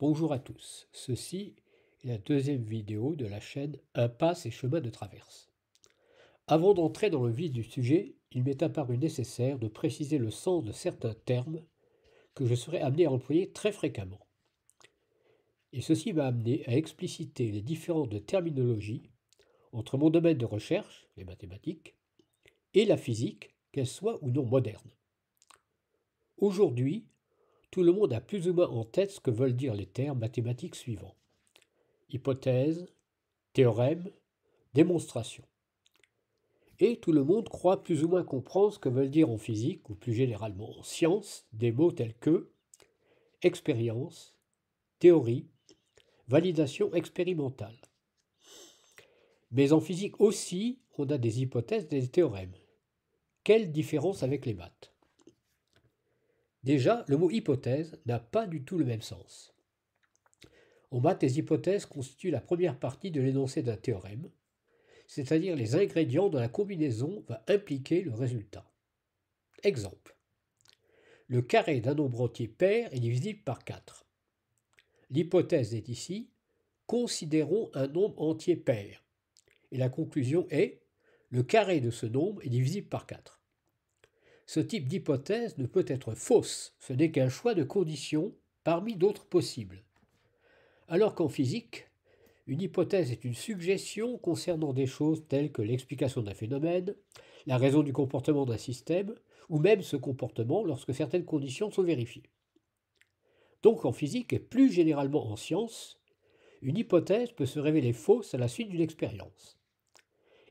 Bonjour à tous, ceci est la deuxième vidéo de la chaîne Impasse et chemin de traverse. Avant d'entrer dans le vif du sujet, il m'est apparu nécessaire de préciser le sens de certains termes que je serai amené à employer très fréquemment. Et ceci m'a amené à expliciter les différences de terminologie entre mon domaine de recherche, les mathématiques, et la physique, qu'elle soit ou non moderne. Aujourd'hui, tout le monde a plus ou moins en tête ce que veulent dire les termes mathématiques suivants. Hypothèse, théorème, démonstration. Et tout le monde croit plus ou moins comprendre ce que veulent dire en physique, ou plus généralement en science, des mots tels que expérience, théorie, validation expérimentale. Mais en physique aussi, on a des hypothèses, des théorèmes. Quelle différence avec les maths Déjà, le mot hypothèse n'a pas du tout le même sens. En maths, les hypothèses constituent la première partie de l'énoncé d'un théorème, c'est-à-dire les ingrédients dont la combinaison va impliquer le résultat. Exemple. Le carré d'un nombre entier pair est divisible par 4. L'hypothèse est ici considérons un nombre entier pair. Et la conclusion est le carré de ce nombre est divisible par 4 ce type d'hypothèse ne peut être fausse, ce n'est qu'un choix de conditions parmi d'autres possibles. Alors qu'en physique, une hypothèse est une suggestion concernant des choses telles que l'explication d'un phénomène, la raison du comportement d'un système, ou même ce comportement lorsque certaines conditions sont vérifiées. Donc en physique et plus généralement en science, une hypothèse peut se révéler fausse à la suite d'une expérience.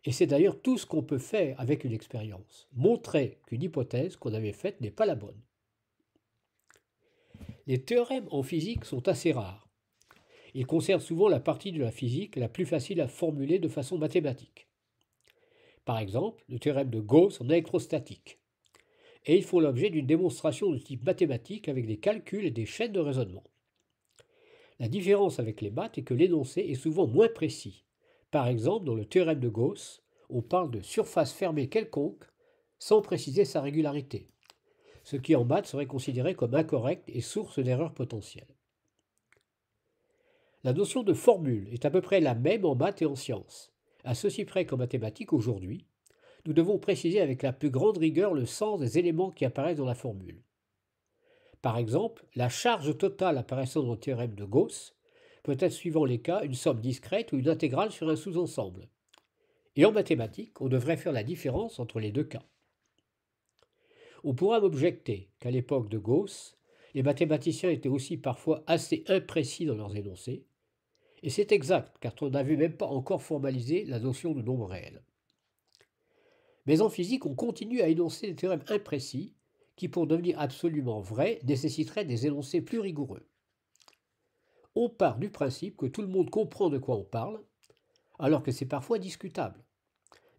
Et c'est d'ailleurs tout ce qu'on peut faire avec une expérience, montrer qu'une hypothèse qu'on avait faite n'est pas la bonne. Les théorèmes en physique sont assez rares. Ils concernent souvent la partie de la physique la plus facile à formuler de façon mathématique. Par exemple, le théorème de Gauss en électrostatique. Et ils font l'objet d'une démonstration de type mathématique avec des calculs et des chaînes de raisonnement. La différence avec les maths est que l'énoncé est souvent moins précis par exemple, dans le théorème de Gauss, on parle de surface fermée quelconque sans préciser sa régularité, ce qui en maths serait considéré comme incorrect et source d'erreurs potentielles. La notion de formule est à peu près la même en maths et en sciences. À ceci près qu'en mathématiques aujourd'hui, nous devons préciser avec la plus grande rigueur le sens des éléments qui apparaissent dans la formule. Par exemple, la charge totale apparaissant dans le théorème de Gauss peut être suivant les cas une somme discrète ou une intégrale sur un sous-ensemble. Et en mathématiques, on devrait faire la différence entre les deux cas. On pourra m'objecter qu'à l'époque de Gauss, les mathématiciens étaient aussi parfois assez imprécis dans leurs énoncés, et c'est exact, car on n'avait même pas encore formalisé la notion de nombre réel. Mais en physique, on continue à énoncer des théorèmes imprécis qui, pour devenir absolument vrais, nécessiteraient des énoncés plus rigoureux on part du principe que tout le monde comprend de quoi on parle, alors que c'est parfois discutable.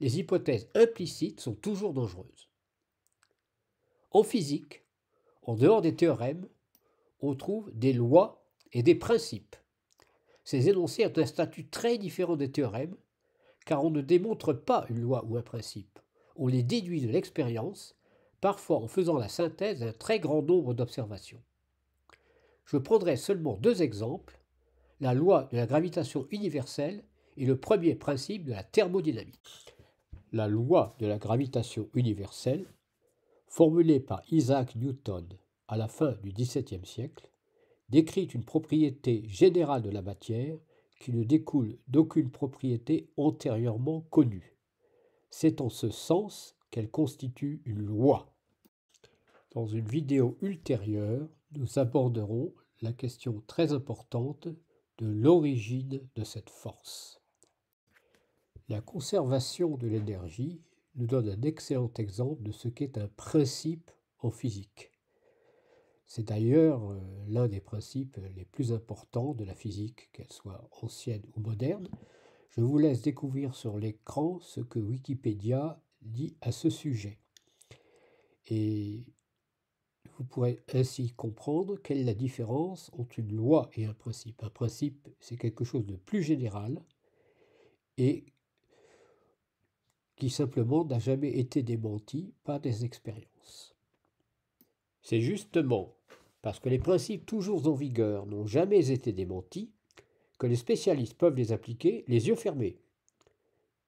Les hypothèses implicites sont toujours dangereuses. En physique, en dehors des théorèmes, on trouve des lois et des principes. Ces énoncés ont un statut très différent des théorèmes, car on ne démontre pas une loi ou un principe. On les déduit de l'expérience, parfois en faisant la synthèse d'un très grand nombre d'observations. Je prendrai seulement deux exemples, la loi de la gravitation universelle et le premier principe de la thermodynamique. La loi de la gravitation universelle, formulée par Isaac Newton à la fin du XVIIe siècle, décrit une propriété générale de la matière qui ne découle d'aucune propriété antérieurement connue. C'est en ce sens qu'elle constitue une loi. Dans une vidéo ultérieure, nous aborderons la question très importante de l'origine de cette force. La conservation de l'énergie nous donne un excellent exemple de ce qu'est un principe en physique. C'est d'ailleurs euh, l'un des principes les plus importants de la physique, qu'elle soit ancienne ou moderne. Je vous laisse découvrir sur l'écran ce que Wikipédia dit à ce sujet. Et vous pourrez ainsi comprendre quelle est la différence entre une loi et un principe. Un principe, c'est quelque chose de plus général et qui simplement n'a jamais été démenti par des expériences. C'est justement parce que les principes toujours en vigueur n'ont jamais été démentis que les spécialistes peuvent les appliquer les yeux fermés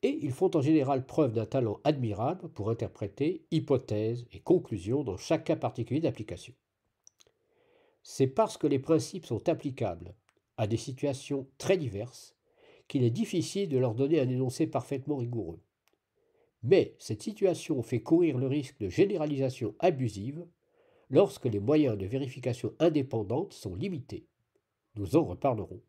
et ils font en général preuve d'un talent admirable pour interpréter hypothèses et conclusions dans chaque cas particulier d'application. C'est parce que les principes sont applicables à des situations très diverses qu'il est difficile de leur donner un énoncé parfaitement rigoureux. Mais cette situation fait courir le risque de généralisation abusive lorsque les moyens de vérification indépendante sont limités. Nous en reparlerons.